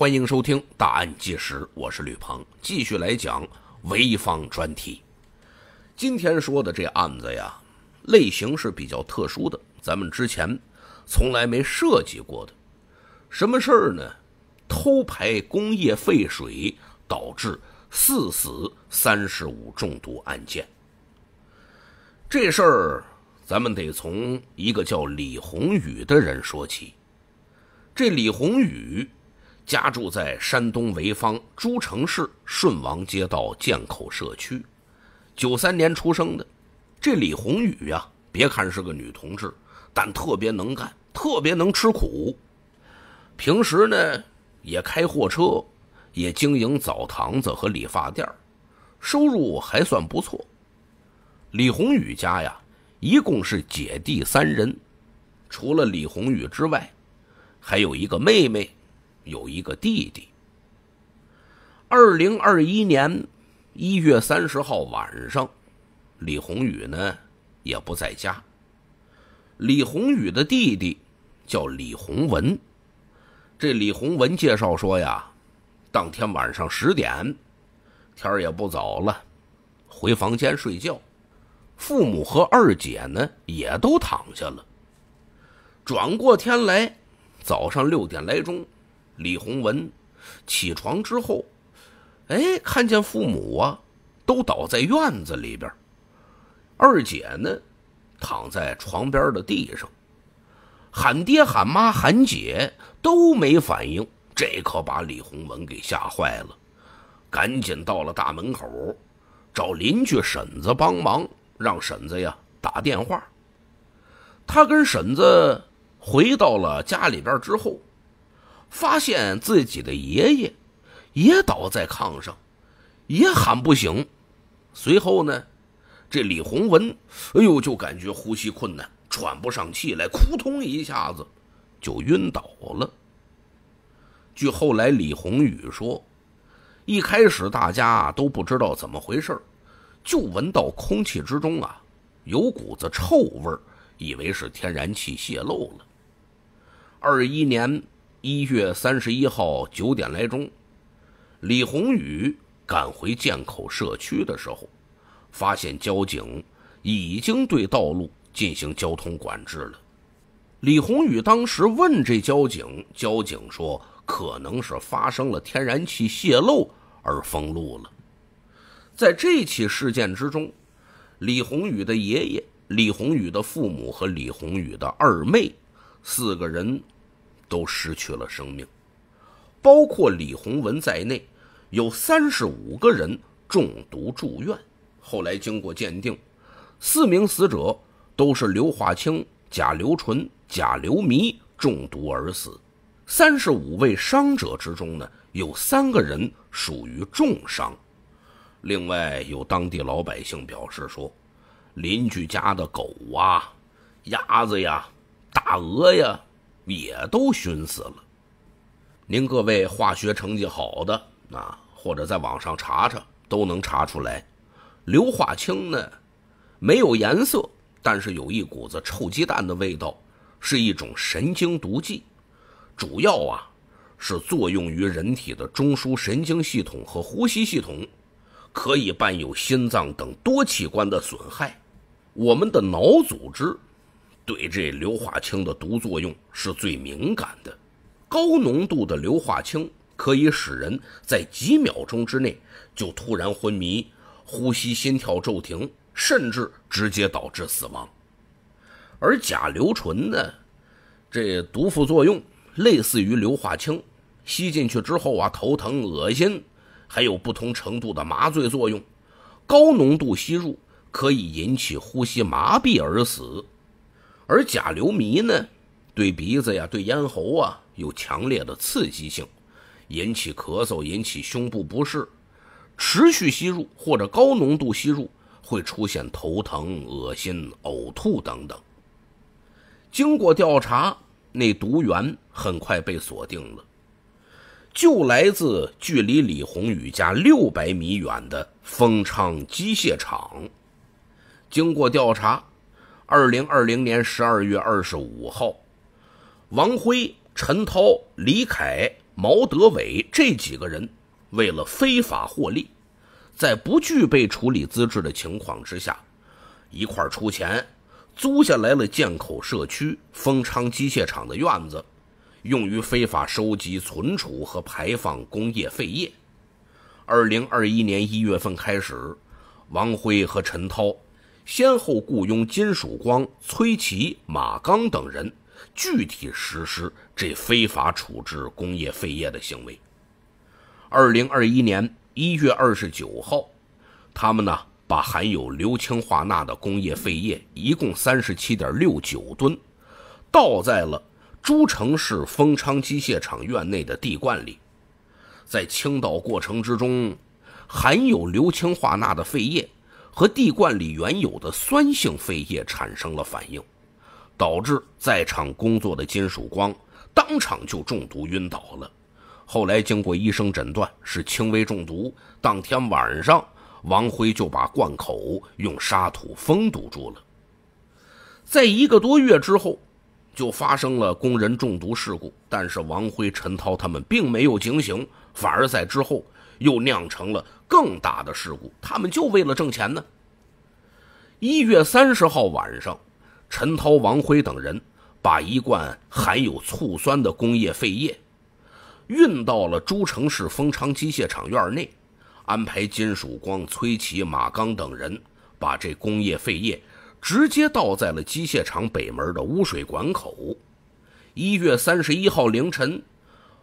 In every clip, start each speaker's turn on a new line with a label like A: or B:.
A: 欢迎收听《大案纪实》，我是吕鹏，继续来讲潍坊专题。今天说的这案子呀，类型是比较特殊的，咱们之前从来没涉及过的。什么事儿呢？偷排工业废水导致四死三十五中毒案件。这事儿咱们得从一个叫李宏宇的人说起。这李宏宇。家住在山东潍坊诸城市顺王街道涧口社区，九三年出生的，这李红宇呀，别看是个女同志，但特别能干，特别能吃苦。平时呢，也开货车，也经营澡堂子和理发店收入还算不错。李红宇家呀，一共是姐弟三人，除了李红宇之外，还有一个妹妹。有一个弟弟。二零二一年一月三十号晚上，李宏宇呢也不在家。李宏宇的弟弟叫李宏文，这李宏文介绍说呀，当天晚上十点，天也不早了，回房间睡觉，父母和二姐呢也都躺下了。转过天来，早上六点来钟。李洪文起床之后，哎，看见父母啊都倒在院子里边二姐呢躺在床边的地上，喊爹喊妈喊姐都没反应，这可把李洪文给吓坏了，赶紧到了大门口，找邻居婶子帮忙，让婶子呀打电话。他跟婶子回到了家里边之后。发现自己的爷爷也倒在炕上，也喊不醒。随后呢，这李洪文，哎呦，就感觉呼吸困难，喘不上气来，扑通一下子就晕倒了。据后来李宏宇说，一开始大家都不知道怎么回事，就闻到空气之中啊有股子臭味以为是天然气泄漏了。二一年。一月三十一号九点来钟，李宏宇赶回建口社区的时候，发现交警已经对道路进行交通管制了。李宏宇当时问这交警，交警说可能是发生了天然气泄漏而封路了。在这起事件之中，李宏宇的爷爷、李宏宇的父母和李宏宇的二妹四个人。都失去了生命，包括李洪文在内，有三十五个人中毒住院。后来经过鉴定，四名死者都是硫化氢、甲硫醇、甲硫醚中毒而死。三十五位伤者之中呢，有三个人属于重伤。另外，有当地老百姓表示说，邻居家的狗啊、鸭子呀、大鹅呀。也都熏死了。您各位化学成绩好的啊，或者在网上查查都能查出来。硫化氢呢，没有颜色，但是有一股子臭鸡蛋的味道，是一种神经毒剂，主要啊是作用于人体的中枢神经系统和呼吸系统，可以伴有心脏等多器官的损害。我们的脑组织。对这硫化氢的毒作用是最敏感的，高浓度的硫化氢可以使人在几秒钟之内就突然昏迷、呼吸心跳骤停，甚至直接导致死亡。而甲硫醇呢，这毒副作用类似于硫化氢，吸进去之后啊，头疼、恶心，还有不同程度的麻醉作用。高浓度吸入可以引起呼吸麻痹而死。而甲流醚呢，对鼻子呀、对咽喉啊有强烈的刺激性，引起咳嗽、引起胸部不适。持续吸入或者高浓度吸入会出现头疼、恶心、呕吐等等。经过调查，那毒源很快被锁定了，就来自距离李宏宇家六百米远的丰昌机械厂。经过调查。二零二零年十二月二十五号，王辉、陈涛、李凯、毛德伟这几个人为了非法获利，在不具备处理资质的情况之下，一块出钱租下来了建口社区丰昌机械厂的院子，用于非法收集、存储和排放工业废液。二零二一年一月份开始，王辉和陈涛。先后雇佣金曙光、崔琦、马刚等人具体实施这非法处置工业废液的行为。二零二一年一月二十九号，他们呢把含有硫氰化钠的工业废液一共三十七点六九吨，倒在了诸城市丰昌机械厂院内的地罐里。在倾倒过程之中，含有硫氰化钠的废液。和地罐里原有的酸性废液产生了反应，导致在场工作的金属光当场就中毒晕倒了。后来经过医生诊断是轻微中毒。当天晚上，王辉就把罐口用沙土封堵住了。在一个多月之后，就发生了工人中毒事故。但是王辉、陈涛他们并没有警醒，反而在之后又酿成了。更大的事故，他们就为了挣钱呢。一月三十号晚上，陈涛、王辉等人把一罐含有醋酸的工业废液运到了诸城市丰昌机械厂院内，安排金属光、崔琦、马刚等人把这工业废液直接倒在了机械厂北门的污水管口。一月三十一号凌晨，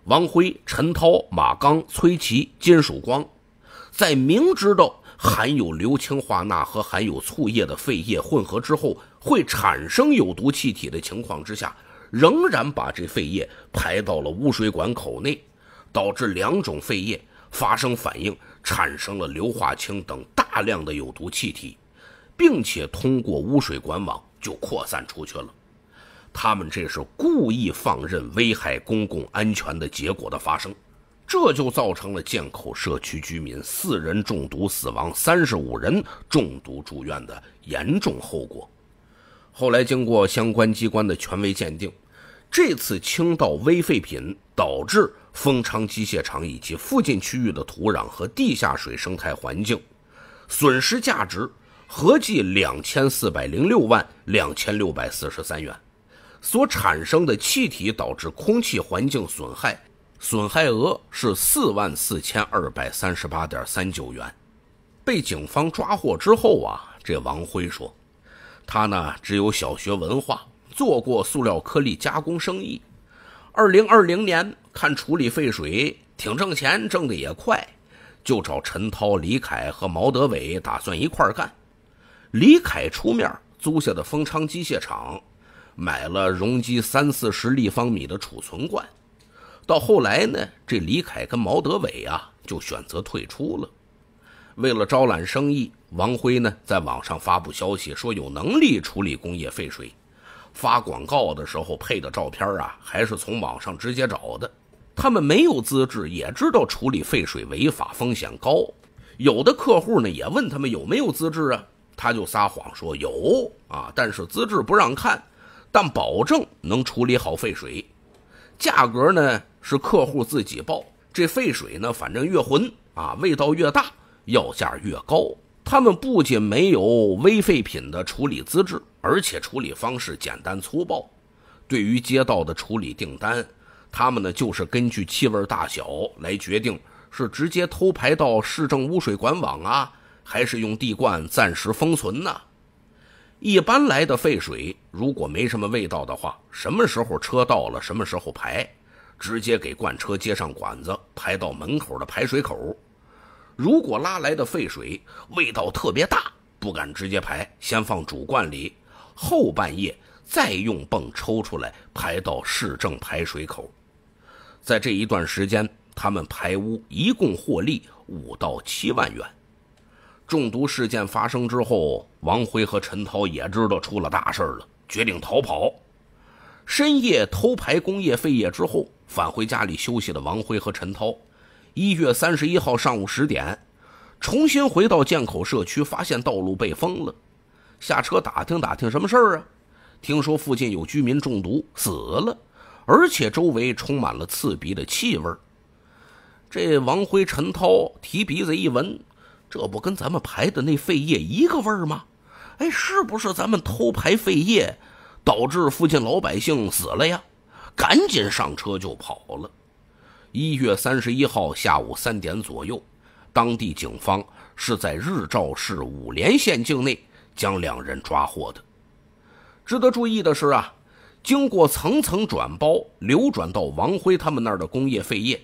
A: 王辉、陈涛、马刚、崔琦、金属光。在明知道含有硫氰化钠和含有醋液的废液混合之后会产生有毒气体的情况之下，仍然把这废液排到了污水管口内，导致两种废液发生反应，产生了硫化氢等大量的有毒气体，并且通过污水管网就扩散出去了。他们这是故意放任危害公共安全的结果的发生。这就造成了建口社区居民四人中毒死亡、三十五人中毒住院的严重后果。后来经过相关机关的权威鉴定，这次倾倒危废品导致丰昌机械厂以及附近区域的土壤和地下水生态环境损失价值合计两千四百零六万两千六百四十三元，所产生的气体导致空气环境损害。损害额是四万四千二百三十八点三九元。被警方抓获之后啊，这王辉说：“他呢只有小学文化，做过塑料颗粒加工生意。二零二零年看处理废水挺挣钱，挣的也快，就找陈涛、李凯和毛德伟打算一块干。李凯出面租下的丰昌机械厂，买了容积三四十立方米的储存罐。”到后来呢，这李凯跟毛德伟啊，就选择退出了。为了招揽生意，王辉呢在网上发布消息，说有能力处理工业废水。发广告的时候配的照片啊，还是从网上直接找的。他们没有资质，也知道处理废水违法风险高。有的客户呢也问他们有没有资质啊，他就撒谎说有啊，但是资质不让看，但保证能处理好废水。价格呢？是客户自己报这废水呢，反正越浑啊，味道越大，要价越高。他们不仅没有危废品的处理资质，而且处理方式简单粗暴。对于街道的处理订单，他们呢就是根据气味大小来决定是直接偷排到市政污水管网啊，还是用地罐暂时封存呢？一般来的废水如果没什么味道的话，什么时候车到了，什么时候排。直接给罐车接上管子，排到门口的排水口。如果拉来的废水味道特别大，不敢直接排，先放主罐里，后半夜再用泵抽出来排到市政排水口。在这一段时间，他们排污一共获利五到七万元。中毒事件发生之后，王辉和陈涛也知道出了大事了，决定逃跑。深夜偷排工业废液之后。返回家里休息的王辉和陈涛，一月三十一号上午十点，重新回到建口社区，发现道路被封了，下车打听打听什么事儿啊？听说附近有居民中毒死了，而且周围充满了刺鼻的气味儿。这王辉、陈涛提鼻子一闻，这不跟咱们排的那废液一个味儿吗？哎，是不是咱们偷排废液，导致附近老百姓死了呀？赶紧上车就跑了。一月三十一号下午三点左右，当地警方是在日照市五莲县境内将两人抓获的。值得注意的是啊，经过层层转包流转到王辉他们那儿的工业废液，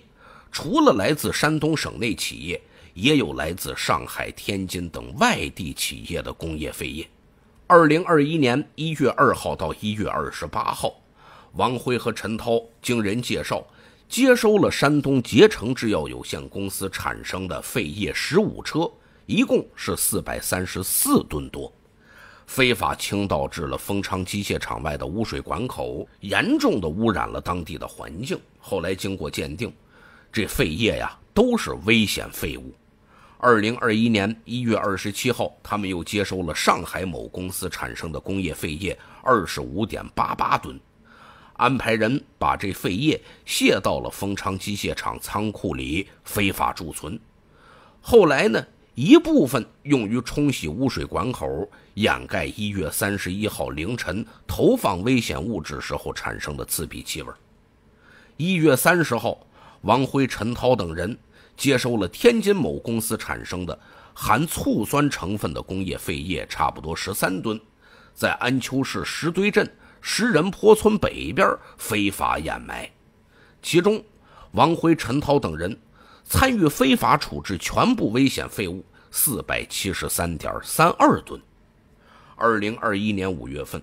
A: 除了来自山东省内企业，也有来自上海、天津等外地企业的工业废液。二零二一年一月二号到一月二十八号。王辉和陈涛经人介绍，接收了山东捷成制药有限公司产生的废液十五车，一共是四百三十四吨多，非法倾倒至了丰昌机械厂外的污水管口，严重的污染了当地的环境。后来经过鉴定，这废液呀都是危险废物。二零二一年一月二十七号，他们又接收了上海某公司产生的工业废液二十五点八八吨。安排人把这废液卸到了丰昌机械厂仓库里非法贮存，后来呢，一部分用于冲洗污水管口，掩盖一月三十一号凌晨投放危险物质时候产生的刺鼻气味。一月三十号，王辉、陈涛等人接收了天津某公司产生的含醋酸成分的工业废液，差不多十三吨，在安丘市石堆镇。石人坡村北边非法掩埋，其中，王辉、陈涛等人参与非法处置全部危险废物四百七十三点三二吨。二零二一年五月份，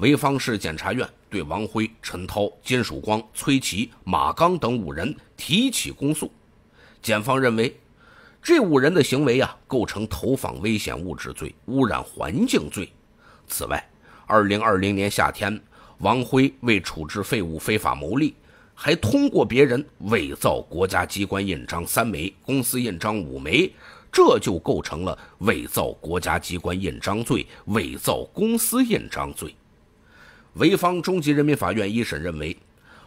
A: 潍坊市检察院对王辉、陈涛、金曙光、崔琦、马刚等五人提起公诉。检方认为，这五人的行为啊，构成投放危险物质罪、污染环境罪。此外，二零二零年夏天，王辉为处置废物非法牟利，还通过别人伪造国家机关印章三枚、公司印章五枚，这就构成了伪造国家机关印章罪、伪造公司印章罪。潍坊中级人民法院一审认为，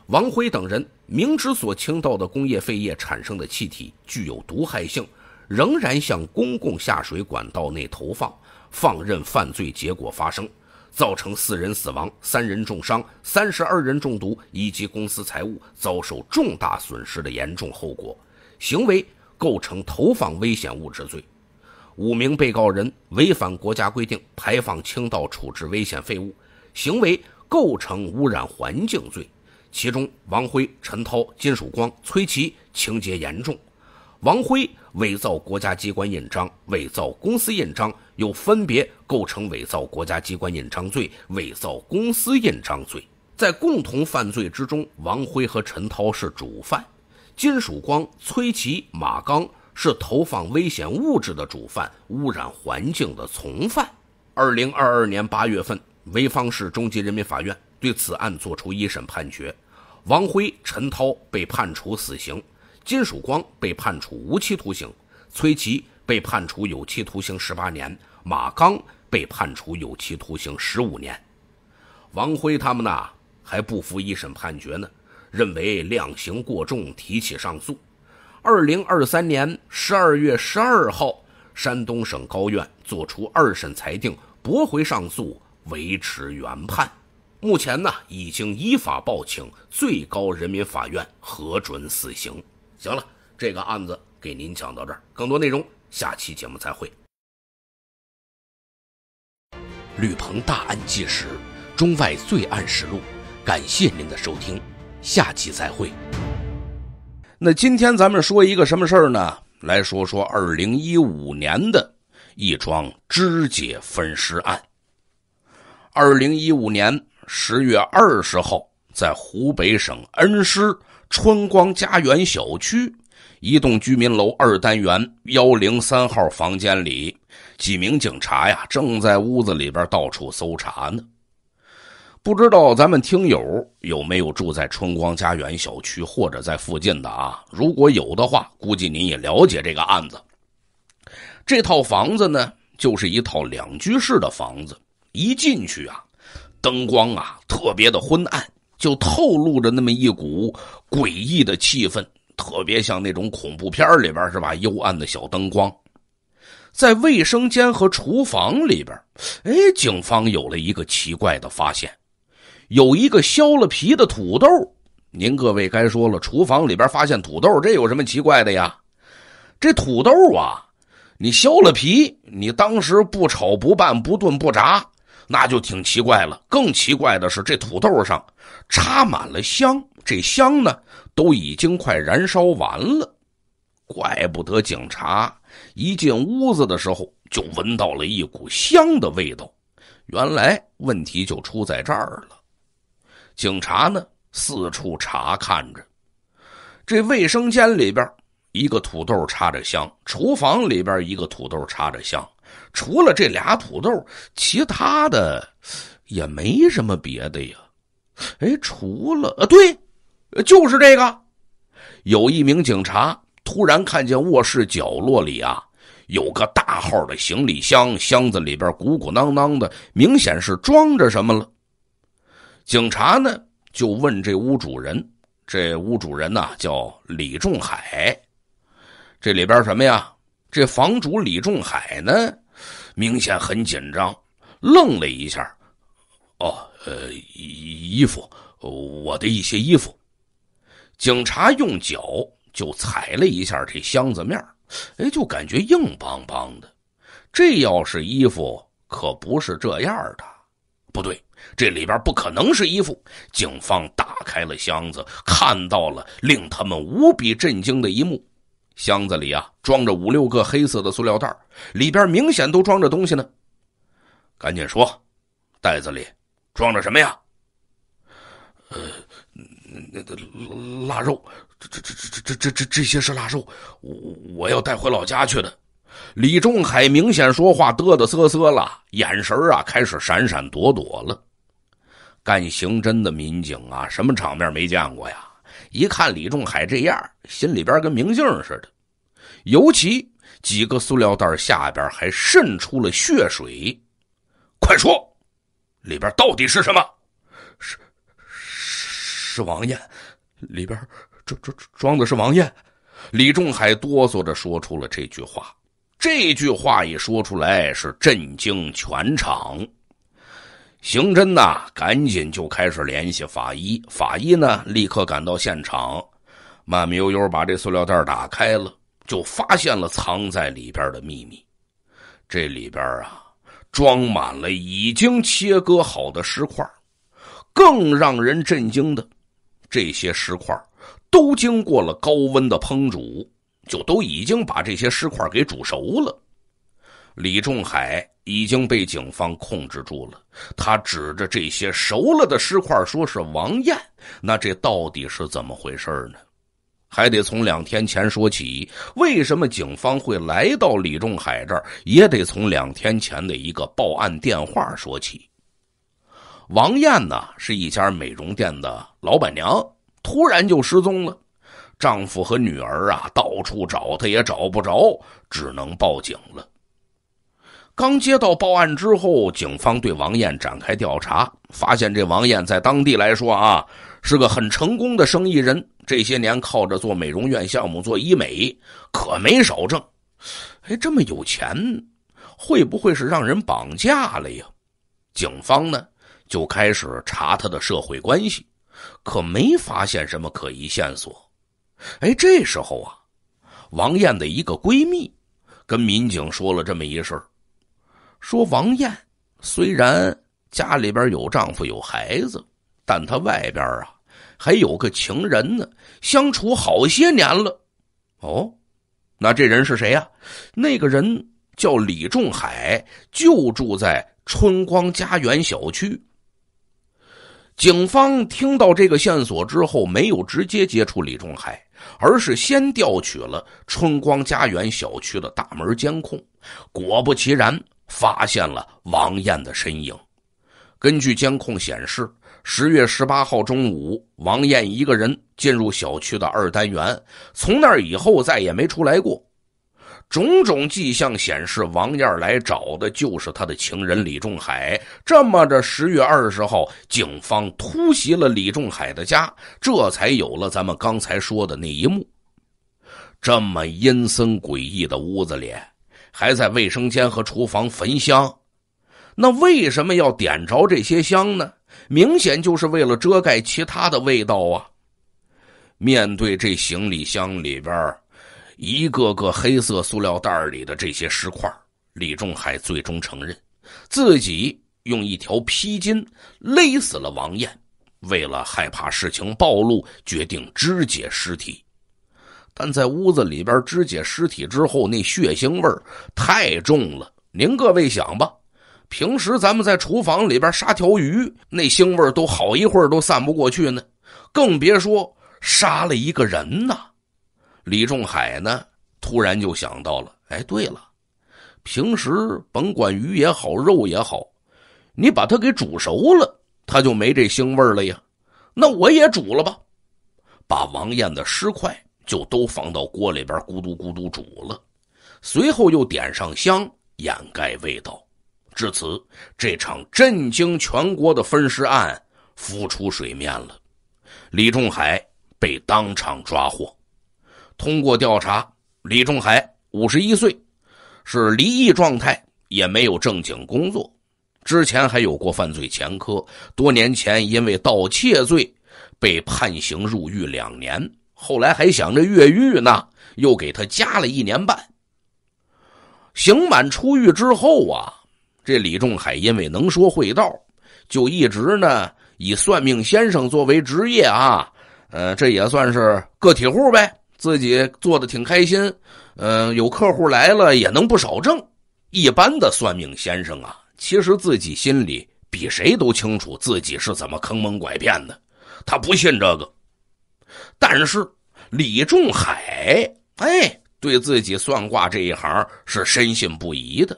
A: 王辉等人明知所倾倒的工业废液产生的气体具有毒害性，仍然向公共下水管道内投放，放任犯罪结果发生。造成四人死亡、三人重伤、三十二人中毒以及公司财物遭受重大损失的严重后果，行为构成投放危险物质罪。五名被告人违反国家规定排放、倾倒、处置危险废物，行为构成污染环境罪，其中王辉、陈涛、金曙光、崔琦情节严重。王辉伪造国家机关印章、伪造公司印章，又分别构成伪造国家机关印章罪、伪造公司印章罪，在共同犯罪之中，王辉和陈涛是主犯，金曙光、崔琦、马刚是投放危险物质的主犯、污染环境的从犯。二零二二年八月份，潍坊市中级人民法院对此案作出一审判决，王辉、陈涛被判处死刑。金曙光被判处无期徒刑，崔琦被判处有期徒刑十八年，马刚被判处有期徒刑十五年，王辉他们呢还不服一审判决呢，认为量刑过重，提起上诉。二零二三年十二月十二号，山东省高院作出二审裁定，驳回上诉，维持原判。目前呢，已经依法报请最高人民法院核准死刑。行了，这个案子给您讲到这儿，更多内容下期节目再会。吕鹏大案纪实，中外罪案实录，感谢您的收听，下期再会。那今天咱们说一个什么事儿呢？来说说二零一五年的，一桩肢解分尸案。二零一五年十月二十号，在湖北省恩施。春光家园小区，一栋居民楼二单元幺零三号房间里，几名警察呀正在屋子里边到处搜查呢。不知道咱们听友有没有住在春光家园小区或者在附近的啊？如果有的话，估计您也了解这个案子。这套房子呢，就是一套两居室的房子。一进去啊，灯光啊特别的昏暗。就透露着那么一股诡异的气氛，特别像那种恐怖片里边，是吧？幽暗的小灯光，在卫生间和厨房里边，哎，警方有了一个奇怪的发现，有一个削了皮的土豆。您各位该说了，厨房里边发现土豆，这有什么奇怪的呀？这土豆啊，你削了皮，你当时不炒不拌不炖不炸。那就挺奇怪了，更奇怪的是，这土豆上插满了香，这香呢都已经快燃烧完了。怪不得警察一进屋子的时候就闻到了一股香的味道，原来问题就出在这儿了。警察呢四处查看着，这卫生间里边一个土豆插着香，厨房里边一个土豆插着香。除了这俩土豆，其他的也没什么别的呀。哎，除了啊，对，就是这个。有一名警察突然看见卧室角落里啊有个大号的行李箱，箱子里边鼓鼓囊囊的，明显是装着什么了。警察呢就问这屋主人，这屋主人呐叫李仲海。这里边什么呀？这房主李仲海呢？明显很紧张，愣了一下。哦，呃，衣服，我的一些衣服。警察用脚就踩了一下这箱子面哎，就感觉硬邦邦的。这要是衣服，可不是这样的。不对，这里边不可能是衣服。警方打开了箱子，看到了令他们无比震惊的一幕。箱子里啊，装着五六个黑色的塑料袋，里边明显都装着东西呢。赶紧说，袋子里装着什么呀？呃，那个腊肉，这这这这这这这这些是腊肉，我我要带回老家去的。李仲海明显说话嘚嘚瑟瑟了，眼神啊开始闪闪躲躲了。干刑侦的民警啊，什么场面没见过呀？一看李仲海这样，心里边跟明镜似的，尤其几个塑料袋下边还渗出了血水。快说，里边到底是什么？是是是王艳，里边装装装装的是王艳。李仲海哆嗦着说出了这句话，这句话一说出来，是震惊全场。刑侦呐，赶紧就开始联系法医。法医呢，立刻赶到现场，慢悠悠把这塑料袋打开了，就发现了藏在里边的秘密。这里边啊，装满了已经切割好的尸块。更让人震惊的，这些尸块都经过了高温的烹煮，就都已经把这些尸块给煮熟了。李仲海。已经被警方控制住了。他指着这些熟了的尸块，说是王艳。那这到底是怎么回事呢？还得从两天前说起。为什么警方会来到李仲海这儿？也得从两天前的一个报案电话说起。王艳呢，是一家美容店的老板娘，突然就失踪了。丈夫和女儿啊，到处找她也找不着，只能报警了。刚接到报案之后，警方对王艳展开调查，发现这王艳在当地来说啊，是个很成功的生意人，这些年靠着做美容院项目、做医美，可没少挣。哎，这么有钱，会不会是让人绑架了呀？警方呢就开始查他的社会关系，可没发现什么可疑线索。哎，这时候啊，王艳的一个闺蜜跟民警说了这么一事儿。说王艳虽然家里边有丈夫有孩子，但她外边啊还有个情人呢，相处好些年了。哦，那这人是谁呀？那个人叫李仲海，就住在春光家园小区。警方听到这个线索之后，没有直接接触李仲海，而是先调取了春光家园小区的大门监控。果不其然。发现了王艳的身影。根据监控显示，十月十八号中午，王艳一个人进入小区的二单元，从那以后再也没出来过。种种迹象显示，王艳来找的就是他的情人李仲海。这么着，十月二十号，警方突袭了李仲海的家，这才有了咱们刚才说的那一幕。这么阴森诡异的屋子里。还在卫生间和厨房焚香，那为什么要点着这些香呢？明显就是为了遮盖其他的味道啊！面对这行李箱里边，一个个黑色塑料袋里的这些尸块，李仲海最终承认，自己用一条披巾勒死了王艳，为了害怕事情暴露，决定肢解尸体。但在屋子里边肢解尸体之后，那血腥味儿太重了。您各位想吧，平时咱们在厨房里边杀条鱼，那腥味儿都好一会儿都散不过去呢，更别说杀了一个人呐。李仲海呢，突然就想到了，哎，对了，平时甭管鱼也好，肉也好，你把它给煮熟了，它就没这腥味儿了呀。那我也煮了吧，把王艳的尸块。就都放到锅里边咕嘟咕嘟煮了，随后又点上香掩盖味道。至此，这场震惊全国的分尸案浮出水面了。李仲海被当场抓获。通过调查，李仲海五十一岁，是离异状态，也没有正经工作，之前还有过犯罪前科，多年前因为盗窃罪被判刑入狱两年。后来还想着越狱呢，又给他加了一年半。刑满出狱之后啊，这李仲海因为能说会道，就一直呢以算命先生作为职业啊，呃，这也算是个体户呗，自己做的挺开心，嗯，有客户来了也能不少挣。一般的算命先生啊，其实自己心里比谁都清楚自己是怎么坑蒙拐骗的，他不信这个。但是，李仲海哎，对自己算卦这一行是深信不疑的。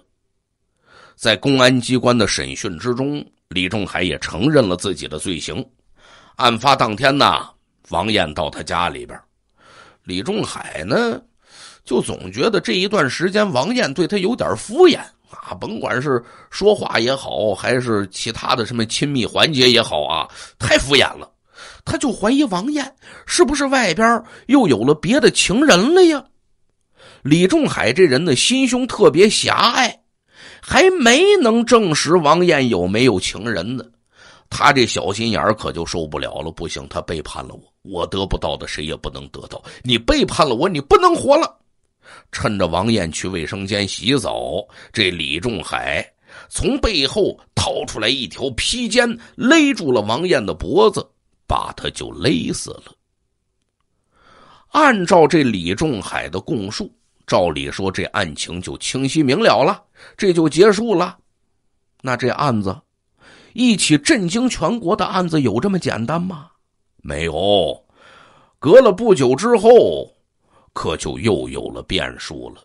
A: 在公安机关的审讯之中，李仲海也承认了自己的罪行。案发当天呢，王艳到他家里边，李仲海呢，就总觉得这一段时间王艳对他有点敷衍啊，甭管是说话也好，还是其他的什么亲密环节也好啊，太敷衍了。他就怀疑王艳是不是外边又有了别的情人了呀？李仲海这人的心胸特别狭隘，还没能证实王艳有没有情人呢，他这小心眼可就受不了了。不行，他背叛了我，我得不到的谁也不能得到。你背叛了我，你不能活了。趁着王艳去卫生间洗澡，这李仲海从背后掏出来一条披肩，勒住了王艳的脖子。把他就勒死了。按照这李仲海的供述，照理说这案情就清晰明了了，这就结束了。那这案子，一起震惊全国的案子，有这么简单吗？没有。隔了不久之后，可就又有了变数了。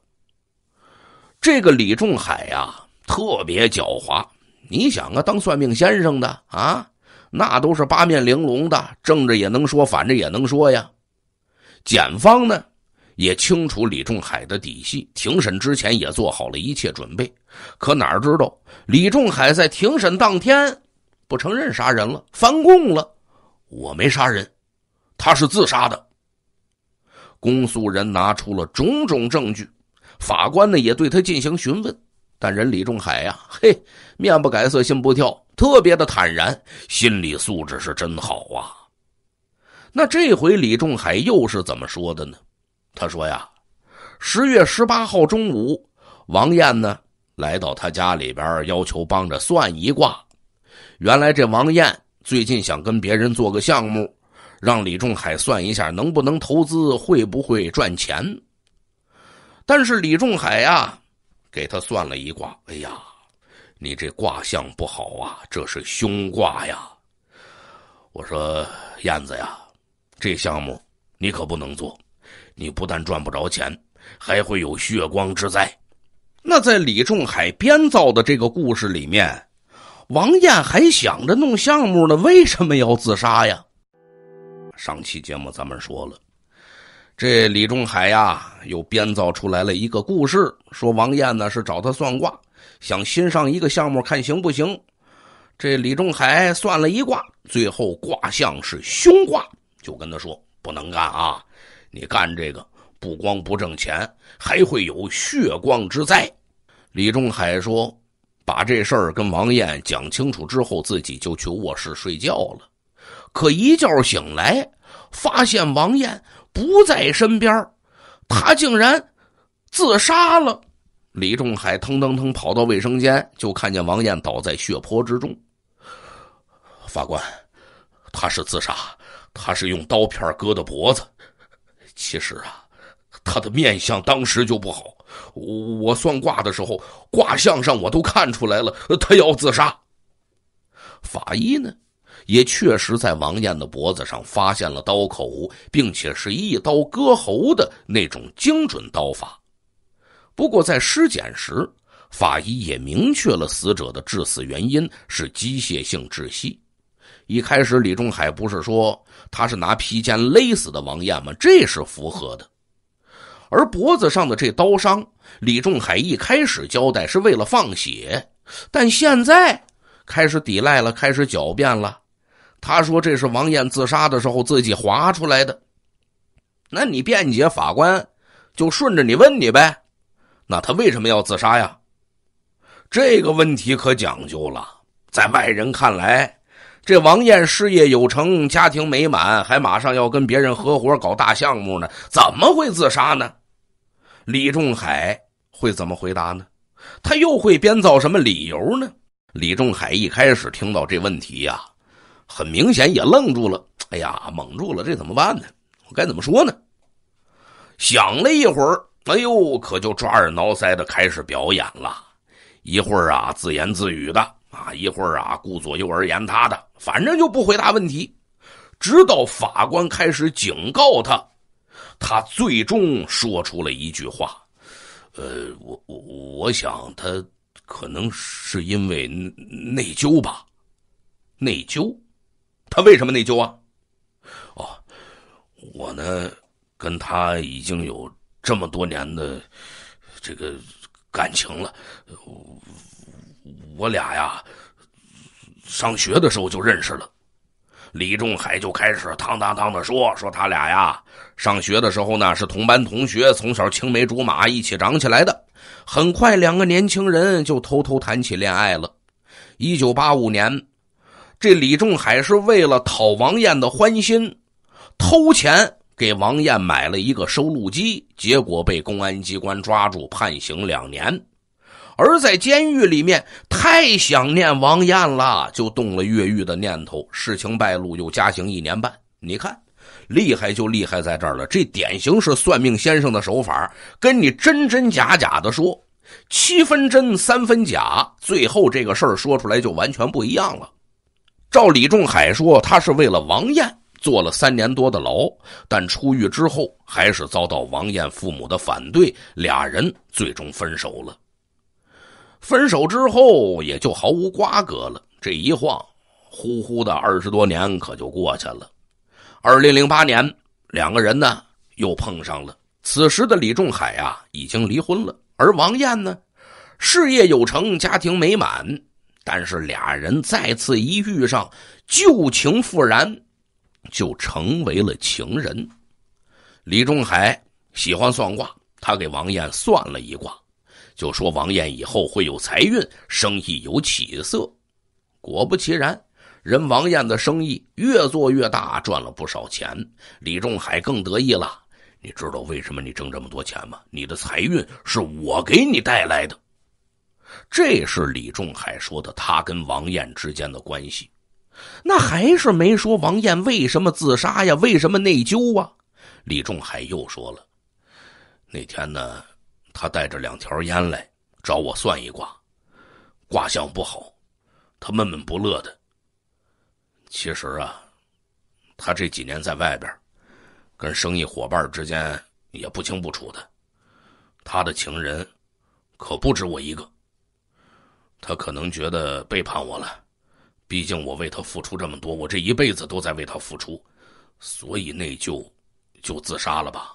A: 这个李仲海呀，特别狡猾。你想啊，当算命先生的啊。那都是八面玲珑的，正着也能说，反着也能说呀。检方呢，也清楚李仲海的底细，庭审之前也做好了一切准备。可哪知道李仲海在庭审当天不承认杀人了，翻供了，我没杀人，他是自杀的。公诉人拿出了种种证据，法官呢也对他进行询问。但人李仲海呀，嘿，面不改色，心不跳，特别的坦然，心理素质是真好啊。那这回李仲海又是怎么说的呢？他说呀，十月十八号中午，王艳呢来到他家里边，要求帮着算一卦。原来这王艳最近想跟别人做个项目，让李仲海算一下能不能投资，会不会赚钱。但是李仲海呀。给他算了一卦，哎呀，你这卦象不好啊，这是凶卦呀！我说燕子呀，这项目你可不能做，你不但赚不着钱，还会有血光之灾。那在李仲海编造的这个故事里面，王燕还想着弄项目呢，为什么要自杀呀？上期节目咱们说了。这李仲海呀，又编造出来了一个故事，说王艳呢是找他算卦，想新上一个项目看行不行。这李仲海算了一卦，最后卦象是凶卦，就跟他说不能干啊，你干这个不光不挣钱，还会有血光之灾。李仲海说，把这事儿跟王艳讲清楚之后，自己就去卧室睡觉了。可一觉醒来，发现王艳。不在身边，他竟然自杀了。李仲海腾腾腾跑到卫生间，就看见王艳倒在血泊之中。法官，他是自杀，他是用刀片割的脖子。其实啊，他的面相当时就不好，我算卦的时候卦象上我都看出来了，他要自杀。法医呢？也确实，在王艳的脖子上发现了刀口，并且是一刀割喉的那种精准刀法。不过，在尸检时，法医也明确了死者的致死原因是机械性窒息。一开始，李仲海不是说他是拿皮肩勒死的王艳吗？这是符合的。而脖子上的这刀伤，李仲海一开始交代是为了放血，但现在开始抵赖了，开始狡辩了。他说：“这是王艳自杀的时候自己划出来的。”那你辩解，法官就顺着你问你呗。那他为什么要自杀呀？这个问题可讲究了。在外人看来，这王艳事业有成，家庭美满，还马上要跟别人合伙搞大项目呢，怎么会自杀呢？李仲海会怎么回答呢？他又会编造什么理由呢？李仲海一开始听到这问题呀。很明显也愣住了，哎呀，懵住了，这怎么办呢？我该怎么说呢？想了一会儿，哎呦，可就抓耳挠腮的开始表演了。一会儿啊，自言自语的啊；一会儿啊，顾左右而言他的，反正就不回答问题。直到法官开始警告他，他最终说出了一句话：“呃，我我我想他可能是因为内疚吧，内疚。”他为什么内疚啊？哦，我呢跟他已经有这么多年的这个感情了。我俩呀，上学的时候就认识了。李仲海就开始当当当的说说，他俩呀上学的时候呢是同班同学，从小青梅竹马一起长起来的。很快，两个年轻人就偷偷谈起恋爱了。一九八五年。这李仲海是为了讨王燕的欢心，偷钱给王燕买了一个收录机，结果被公安机关抓住，判刑两年。而在监狱里面，太想念王燕了，就动了越狱的念头。事情败露，又加刑一年半。你看，厉害就厉害在这儿了。这典型是算命先生的手法，跟你真真假假的说，七分真三分假，最后这个事儿说出来就完全不一样了。照李仲海说，他是为了王艳坐了三年多的牢，但出狱之后还是遭到王艳父母的反对，俩人最终分手了。分手之后也就毫无瓜葛了。这一晃，呼呼的二十多年可就过去了。二零零八年，两个人呢又碰上了。此时的李仲海呀已经离婚了，而王艳呢，事业有成，家庭美满。但是俩人再次一遇上，旧情复燃，就成为了情人。李仲海喜欢算卦，他给王艳算了一卦，就说王艳以后会有财运，生意有起色。果不其然，人王艳的生意越做越大，赚了不少钱。李仲海更得意了。你知道为什么你挣这么多钱吗？你的财运是我给你带来的。这是李仲海说的，他跟王艳之间的关系，那还是没说王艳为什么自杀呀？为什么内疚啊？李仲海又说了，那天呢，他带着两条烟来找我算一卦，卦象不好，他闷闷不乐的。其实啊，他这几年在外边，跟生意伙伴之间也不清不楚的，他的情人可不止我一个。他可能觉得背叛我了，毕竟我为他付出这么多，我这一辈子都在为他付出，所以内疚，就自杀了吧。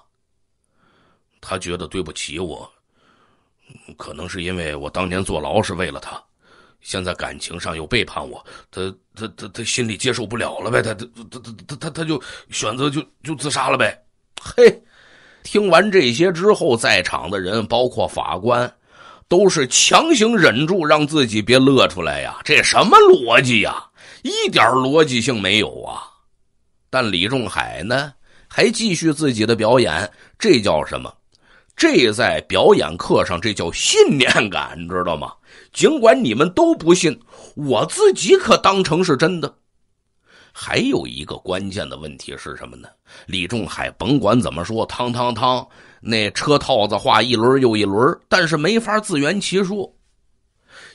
A: 他觉得对不起我，可能是因为我当年坐牢是为了他，现在感情上又背叛我，他他他他心里接受不了了呗，他他他他他他就选择就就自杀了呗。嘿，听完这些之后，在场的人包括法官。都是强行忍住，让自己别乐出来呀！这什么逻辑呀？一点逻辑性没有啊！但李仲海呢，还继续自己的表演，这叫什么？这在表演课上，这叫信念感，你知道吗？尽管你们都不信，我自己可当成是真的。还有一个关键的问题是什么呢？李仲海，甭管怎么说，汤汤汤。那车套子画一轮又一轮，但是没法自圆其说。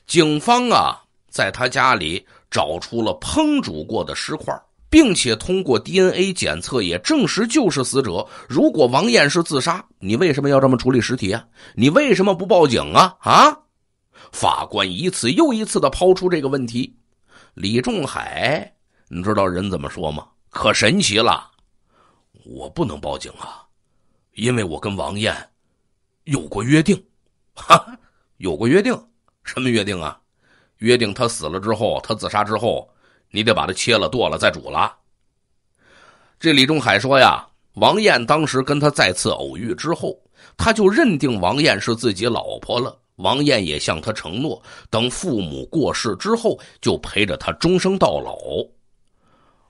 A: 警方啊，在他家里找出了烹煮过的尸块，并且通过 DNA 检测也证实就是死者。如果王艳是自杀，你为什么要这么处理尸体啊？你为什么不报警啊？啊！法官一次又一次的抛出这个问题。李仲海，你知道人怎么说吗？可神奇了，我不能报警啊。因为我跟王艳有过约定，哈，有过约定，什么约定啊？约定他死了之后，他自杀之后，你得把他切了、剁了再煮了。这李仲海说呀，王艳当时跟他再次偶遇之后，他就认定王艳是自己老婆了。王艳也向他承诺，等父母过世之后，就陪着他终生到老。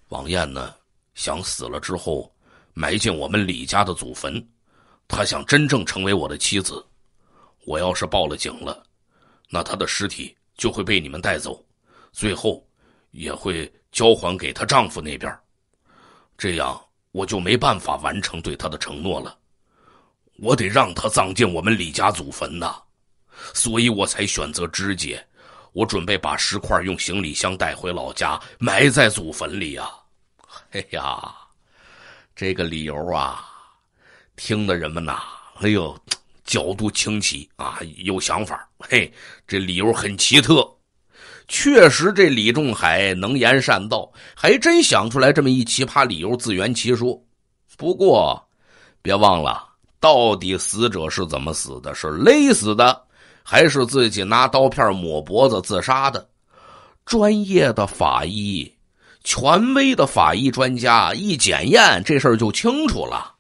A: 王艳呢，想死了之后埋进我们李家的祖坟。他想真正成为我的妻子，我要是报了警了，那他的尸体就会被你们带走，最后也会交还给她丈夫那边，这样我就没办法完成对她的承诺了。我得让她葬进我们李家祖坟呐，所以我才选择肢解。我准备把尸块用行李箱带回老家，埋在祖坟里啊。哎呀，这个理由啊。听的人们呐，哎呦，角度清奇啊，有想法，嘿，这理由很奇特。确实，这李仲海能言善道，还真想出来这么一奇葩理由自圆其说。不过，别忘了，到底死者是怎么死的？是勒死的，还是自己拿刀片抹脖子自杀的？专业的法医，权威的法医专家一检验，这事儿就清楚了。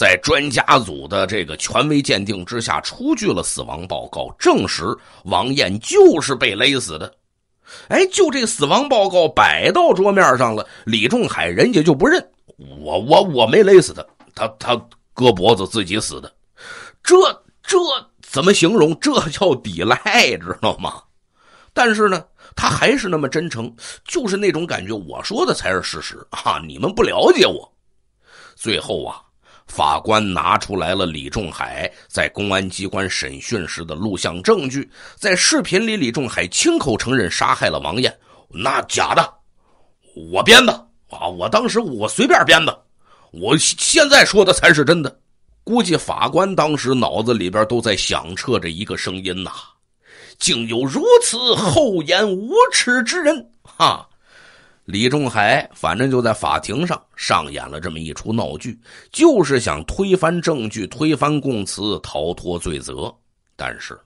A: 在专家组的这个权威鉴定之下，出具了死亡报告，证实王艳就是被勒死的。哎，就这死亡报告摆到桌面上了，李仲海人家就不认，我我我没勒死他，他他割脖子自己死的，这这怎么形容？这叫抵赖，知道吗？但是呢，他还是那么真诚，就是那种感觉，我说的才是事实啊！你们不了解我，最后啊。法官拿出来了李仲海在公安机关审讯时的录像证据，在视频里，李仲海亲口承认杀害了王艳。那假的，我编的啊！我当时我随便编的，我现在说的才是真的。估计法官当时脑子里边都在响彻着一个声音呐：竟有如此厚颜无耻之人！哈。李仲海反正就在法庭上上演了这么一出闹剧，就是想推翻证据、推翻供词、逃脱罪责。但是，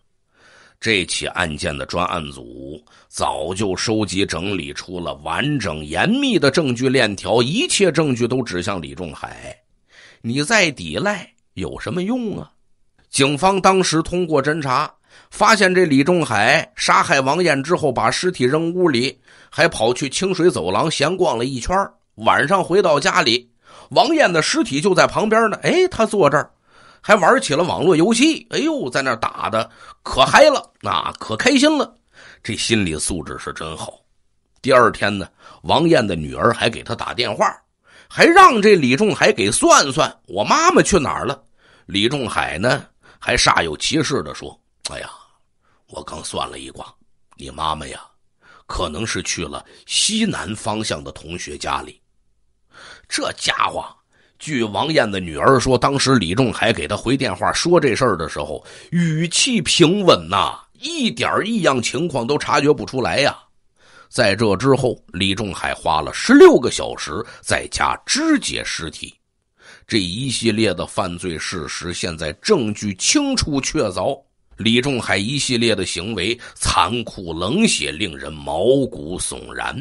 A: 这起案件的专案组早就收集整理出了完整严密的证据链条，一切证据都指向李仲海。你再抵赖有什么用啊？警方当时通过侦查。发现这李仲海杀害王艳之后，把尸体扔屋里，还跑去清水走廊闲逛了一圈。晚上回到家里，王艳的尸体就在旁边呢。哎，他坐这儿，还玩起了网络游戏。哎呦，在那打的可嗨了，那可开心了。这心理素质是真好。第二天呢，王艳的女儿还给他打电话，还让这李仲海给算算我妈妈去哪儿了。李仲海呢，还煞有其事的说。哎呀，我刚算了一卦，你妈妈呀，可能是去了西南方向的同学家里。这家伙，据王艳的女儿说，当时李仲海给他回电话说这事儿的时候，语气平稳呐，一点异样情况都察觉不出来呀。在这之后，李仲海花了十六个小时在家肢解尸体，这一系列的犯罪事实现在证据清楚确凿。李仲海一系列的行为残酷冷血，令人毛骨悚然。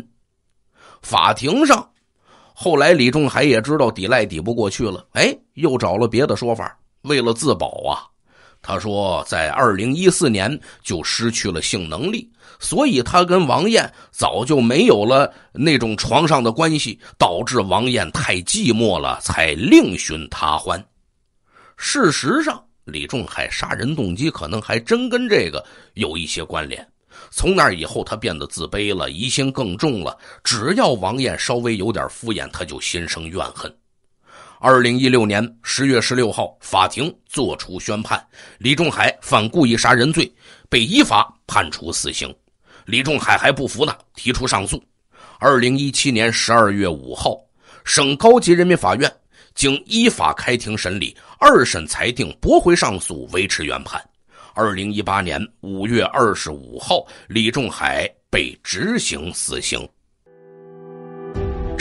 A: 法庭上，后来李仲海也知道抵赖抵不过去了，哎，又找了别的说法，为了自保啊。他说，在二零一四年就失去了性能力，所以他跟王艳早就没有了那种床上的关系，导致王艳太寂寞了，才另寻他欢。事实上。李仲海杀人动机可能还真跟这个有一些关联。从那以后，他变得自卑了，疑心更重了。只要王艳稍微有点敷衍，他就心生怨恨。二零一六年十月十六号，法庭作出宣判，李仲海犯故意杀人罪，被依法判处死刑。李仲海还不服呢，提出上诉。二零一七年十二月五号，省高级人民法院。经依法开庭审理，二审裁定驳回上诉，维持原判。二零一八年五月二十五号，李仲海被执行死刑。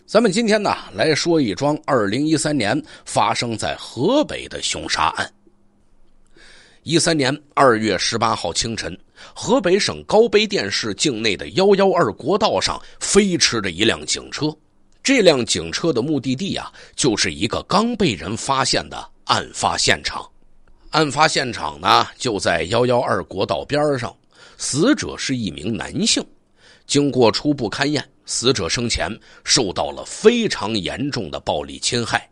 A: 咱们今天呢，来说一桩二零一三年发生在河北的凶杀案。一三年二月十八号清晨，河北省高碑店市境内的幺幺二国道上，飞驰着一辆警车。这辆警车的目的地啊，就是一个刚被人发现的案发现场。案发现场呢，就在幺幺二国道边上。死者是一名男性，经过初步勘验，死者生前受到了非常严重的暴力侵害，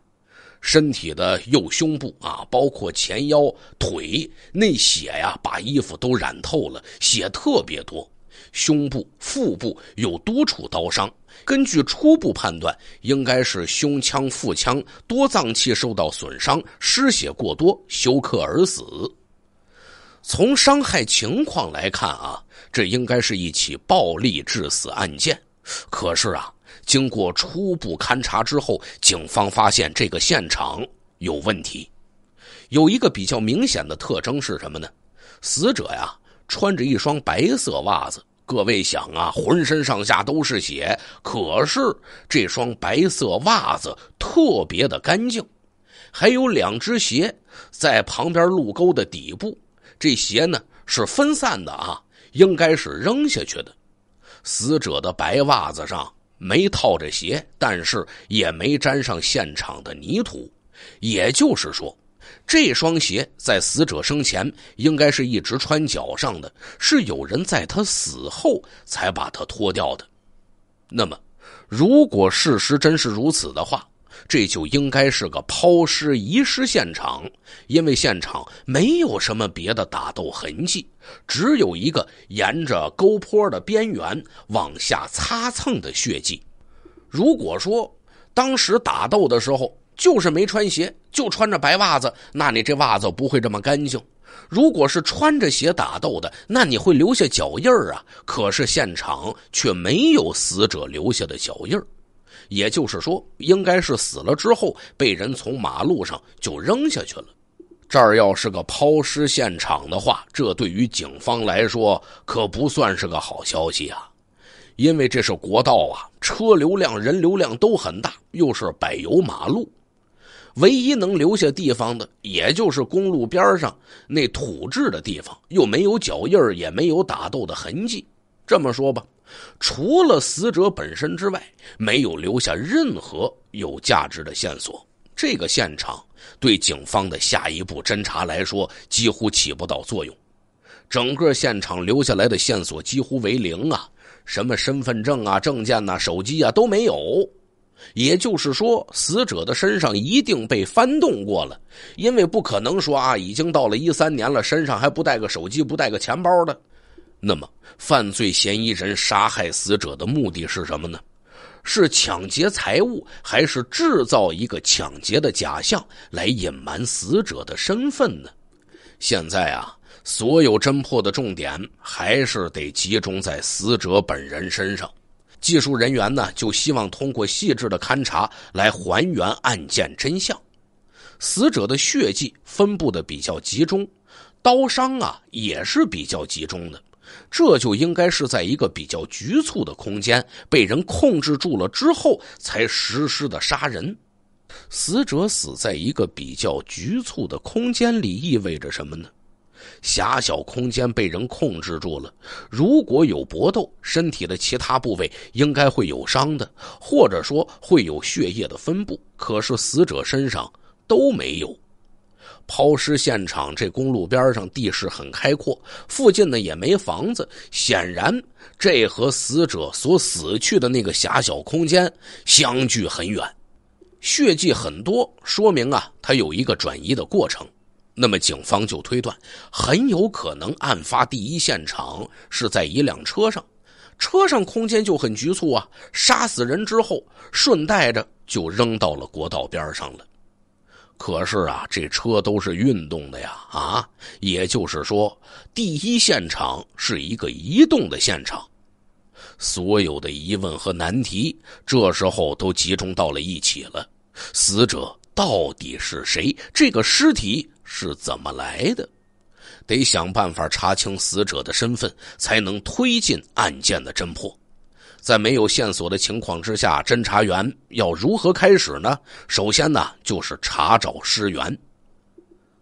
A: 身体的右胸部啊，包括前腰、腿，那血呀，把衣服都染透了，血特别多，胸部、腹部有多处刀伤。根据初步判断，应该是胸腔、腹腔多脏器受到损伤，失血过多休克而死。从伤害情况来看啊，这应该是一起暴力致死案件。可是啊，经过初步勘查之后，警方发现这个现场有问题，有一个比较明显的特征是什么呢？死者呀穿着一双白色袜子。各位想啊，浑身上下都是血，可是这双白色袜子特别的干净，还有两只鞋在旁边路沟的底部，这鞋呢是分散的啊，应该是扔下去的。死者的白袜子上没套着鞋，但是也没沾上现场的泥土，也就是说。这双鞋在死者生前应该是一直穿脚上的，是有人在他死后才把它脱掉的。那么，如果事实真是如此的话，这就应该是个抛尸遗失现场，因为现场没有什么别的打斗痕迹，只有一个沿着沟坡的边缘往下擦蹭的血迹。如果说当时打斗的时候，就是没穿鞋，就穿着白袜子。那你这袜子不会这么干净。如果是穿着鞋打斗的，那你会留下脚印儿啊。可是现场却没有死者留下的脚印儿，也就是说，应该是死了之后被人从马路上就扔下去了。这儿要是个抛尸现场的话，这对于警方来说可不算是个好消息啊。因为这是国道啊，车流量、人流量都很大，又是柏油马路。唯一能留下地方的，也就是公路边上那土质的地方，又没有脚印也没有打斗的痕迹。这么说吧，除了死者本身之外，没有留下任何有价值的线索。这个现场对警方的下一步侦查来说，几乎起不到作用。整个现场留下来的线索几乎为零啊！什么身份证啊、证件呐、手机啊，都没有。也就是说，死者的身上一定被翻动过了，因为不可能说啊，已经到了一三年了，身上还不带个手机，不带个钱包的。那么，犯罪嫌疑人杀害死者的目的是什么呢？是抢劫财物，还是制造一个抢劫的假象来隐瞒死者的身份呢？现在啊，所有侦破的重点还是得集中在死者本人身上。技术人员呢，就希望通过细致的勘查来还原案件真相。死者的血迹分布的比较集中，刀伤啊也是比较集中的，这就应该是在一个比较局促的空间被人控制住了之后才实施的杀人。死者死在一个比较局促的空间里，意味着什么呢？狭小空间被人控制住了。如果有搏斗，身体的其他部位应该会有伤的，或者说会有血液的分布。可是死者身上都没有。抛尸现场这公路边上地势很开阔，附近呢也没房子，显然这和死者所死去的那个狭小空间相距很远。血迹很多，说明啊，它有一个转移的过程。那么警方就推断，很有可能案发第一现场是在一辆车上，车上空间就很局促啊。杀死人之后，顺带着就扔到了国道边上了。可是啊，这车都是运动的呀，啊，也就是说，第一现场是一个移动的现场，所有的疑问和难题这时候都集中到了一起了。死者到底是谁？这个尸体。是怎么来的？得想办法查清死者的身份，才能推进案件的侦破。在没有线索的情况之下，侦查员要如何开始呢？首先呢，就是查找尸源。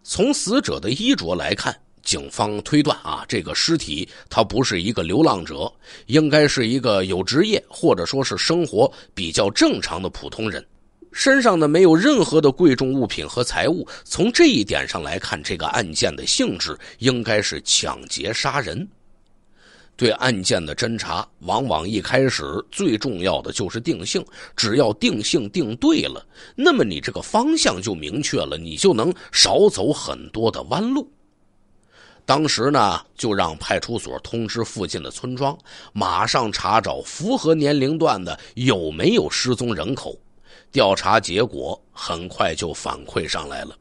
A: 从死者的衣着来看，警方推断啊，这个尸体他不是一个流浪者，应该是一个有职业或者说是生活比较正常的普通人。身上呢没有任何的贵重物品和财物，从这一点上来看，这个案件的性质应该是抢劫杀人。对案件的侦查，往往一开始最重要的就是定性，只要定性定对了，那么你这个方向就明确了，你就能少走很多的弯路。当时呢，就让派出所通知附近的村庄，马上查找符合年龄段的有没有失踪人口。调查结果很快就反馈上来了，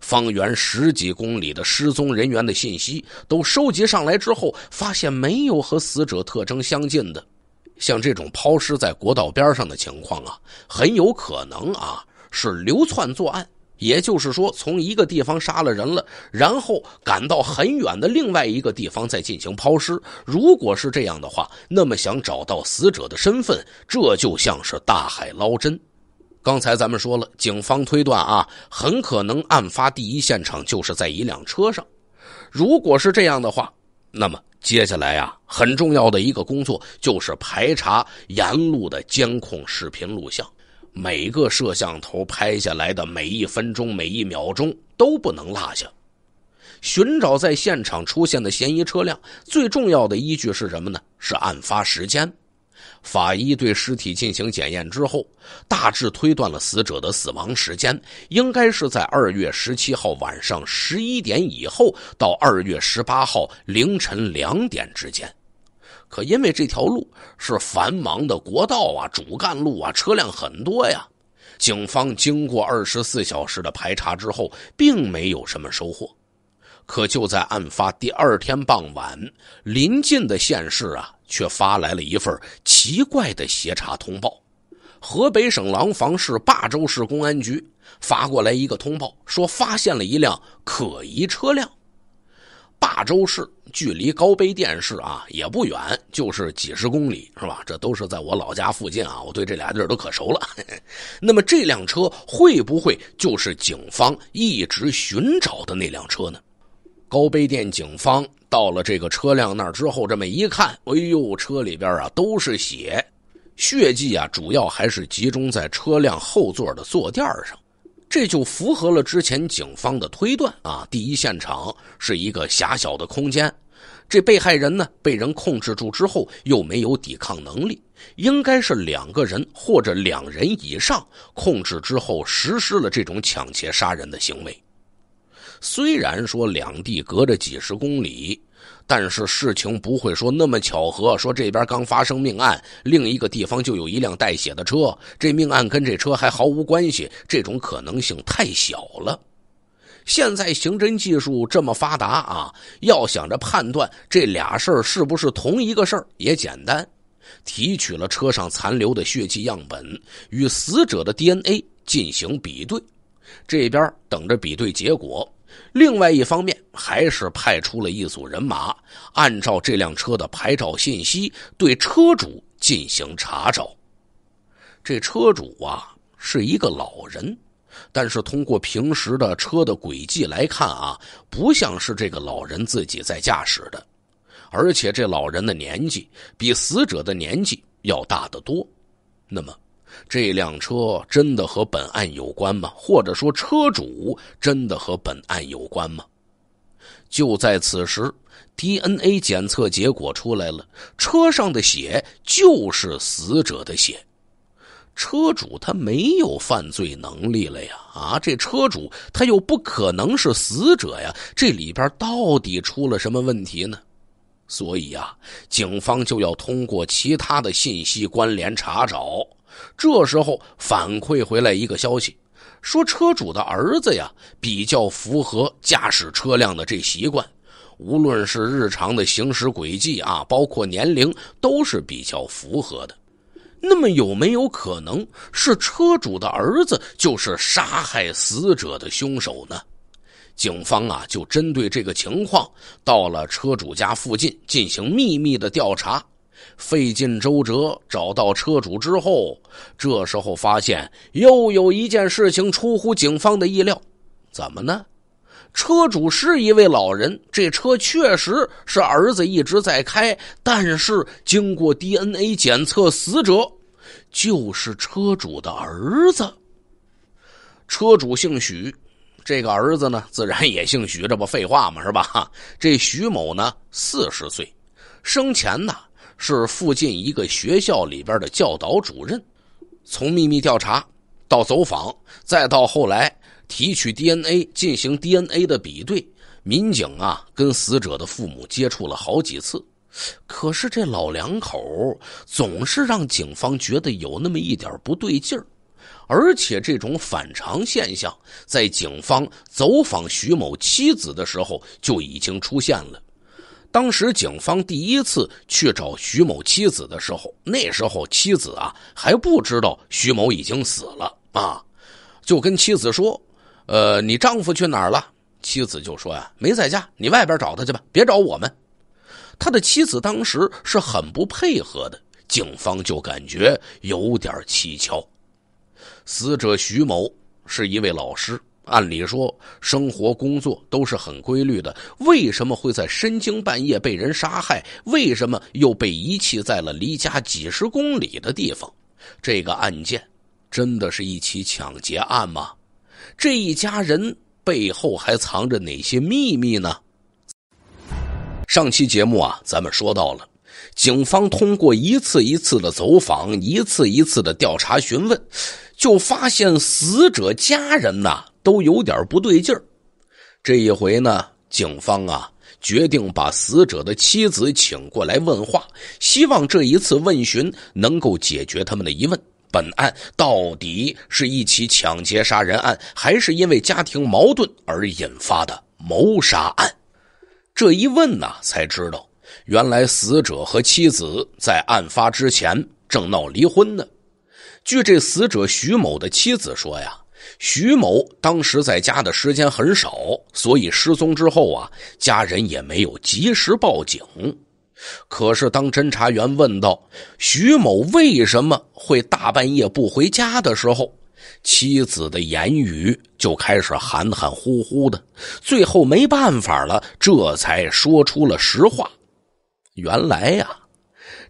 A: 方圆十几公里的失踪人员的信息都收集上来之后，发现没有和死者特征相近的。像这种抛尸在国道边上的情况啊，很有可能啊是流窜作案。也就是说，从一个地方杀了人了，然后赶到很远的另外一个地方再进行抛尸。如果是这样的话，那么想找到死者的身份，这就像是大海捞针。刚才咱们说了，警方推断啊，很可能案发第一现场就是在一辆车上。如果是这样的话，那么接下来呀，很重要的一个工作就是排查沿路的监控视频录像，每个摄像头拍下来的每一分钟每一秒钟都不能落下。寻找在现场出现的嫌疑车辆，最重要的依据是什么呢？是案发时间。法医对尸体进行检验之后，大致推断了死者的死亡时间，应该是在二月十七号晚上十一点以后到二月十八号凌晨两点之间。可因为这条路是繁忙的国道啊，主干路啊，车辆很多呀，警方经过二十四小时的排查之后，并没有什么收获。可就在案发第二天傍晚，临近的县市啊，却发来了一份奇怪的协查通报。河北省廊坊市霸州市公安局发过来一个通报，说发现了一辆可疑车辆。霸州市距离高碑店市啊也不远，就是几十公里，是吧？这都是在我老家附近啊，我对这俩地儿都可熟了。那么这辆车会不会就是警方一直寻找的那辆车呢？高碑店警方到了这个车辆那儿之后，这么一看，哎呦，车里边啊都是血，血迹啊，主要还是集中在车辆后座的坐垫上，这就符合了之前警方的推断啊。第一，现场是一个狭小的空间，这被害人呢被人控制住之后又没有抵抗能力，应该是两个人或者两人以上控制之后实施了这种抢劫杀人的行为。虽然说两地隔着几十公里，但是事情不会说那么巧合。说这边刚发生命案，另一个地方就有一辆带血的车，这命案跟这车还毫无关系，这种可能性太小了。现在刑侦技术这么发达啊，要想着判断这俩事儿是不是同一个事儿也简单，提取了车上残留的血迹样本与死者的 DNA 进行比对，这边等着比对结果。另外一方面，还是派出了一组人马，按照这辆车的牌照信息对车主进行查找。这车主啊是一个老人，但是通过平时的车的轨迹来看啊，不像是这个老人自己在驾驶的，而且这老人的年纪比死者的年纪要大得多。那么。这辆车真的和本案有关吗？或者说车主真的和本案有关吗？就在此时，DNA 检测结果出来了，车上的血就是死者的血。车主他没有犯罪能力了呀！啊，这车主他又不可能是死者呀！这里边到底出了什么问题呢？所以啊，警方就要通过其他的信息关联查找。这时候反馈回来一个消息，说车主的儿子呀比较符合驾驶车辆的这习惯，无论是日常的行驶轨迹啊，包括年龄都是比较符合的。那么有没有可能是车主的儿子就是杀害死者的凶手呢？警方啊就针对这个情况，到了车主家附近进行秘密的调查。费尽周折找到车主之后，这时候发现又有一件事情出乎警方的意料，怎么呢？车主是一位老人，这车确实是儿子一直在开，但是经过 DNA 检测，死者就是车主的儿子。车主姓许，这个儿子呢，自然也姓许，这不废话吗？是吧？这许某呢，四十岁，生前呢。是附近一个学校里边的教导主任，从秘密调查到走访，再到后来提取 DNA 进行 DNA 的比对，民警啊跟死者的父母接触了好几次，可是这老两口总是让警方觉得有那么一点不对劲儿，而且这种反常现象在警方走访徐某妻子的时候就已经出现了。当时警方第一次去找徐某妻子的时候，那时候妻子啊还不知道徐某已经死了啊，就跟妻子说：“呃，你丈夫去哪儿了？”妻子就说：“呀，没在家，你外边找他去吧，别找我们。”他的妻子当时是很不配合的，警方就感觉有点蹊跷。死者徐某是一位老师。按理说，生活工作都是很规律的，为什么会在深更半夜被人杀害？为什么又被遗弃在了离家几十公里的地方？这个案件真的是一起抢劫案吗？这一家人背后还藏着哪些秘密呢？上期节目啊，咱们说到了，警方通过一次一次的走访，一次一次的调查询问，就发现死者家人呐。都有点不对劲儿，这一回呢，警方啊决定把死者的妻子请过来问话，希望这一次问询能够解决他们的疑问：本案到底是一起抢劫杀人案，还是因为家庭矛盾而引发的谋杀案？这一问呢，才知道原来死者和妻子在案发之前正闹离婚呢。据这死者徐某的妻子说呀。徐某当时在家的时间很少，所以失踪之后啊，家人也没有及时报警。可是当侦查员问到徐某为什么会大半夜不回家的时候，妻子的言语就开始含含糊糊的，最后没办法了，这才说出了实话。原来呀，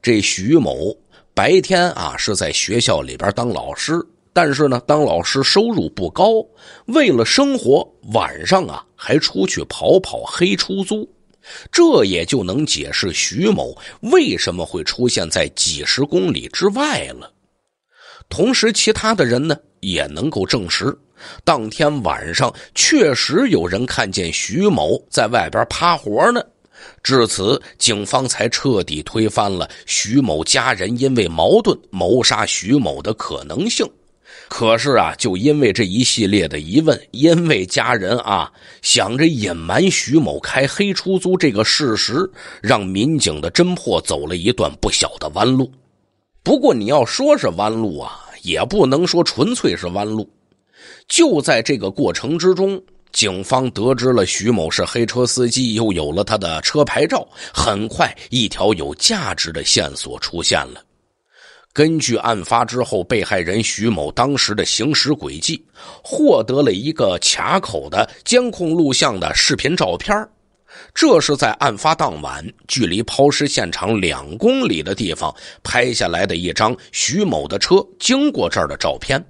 A: 这徐某白天啊是在学校里边当老师。但是呢，当老师收入不高，为了生活，晚上啊还出去跑跑黑出租，这也就能解释徐某为什么会出现在几十公里之外了。同时，其他的人呢也能够证实，当天晚上确实有人看见徐某在外边趴活呢。至此，警方才彻底推翻了徐某家人因为矛盾谋杀徐某的可能性。可是啊，就因为这一系列的疑问，因为家人啊想着隐瞒徐某开黑出租这个事实，让民警的侦破走了一段不小的弯路。不过你要说是弯路啊，也不能说纯粹是弯路。就在这个过程之中，警方得知了徐某是黑车司机，又有了他的车牌照，很快一条有价值的线索出现了。根据案发之后被害人徐某当时的行驶轨迹，获得了一个卡口的监控录像的视频照片。这是在案发当晚，距离抛尸现场两公里的地方拍下来的一张徐某的车经过这儿的照片。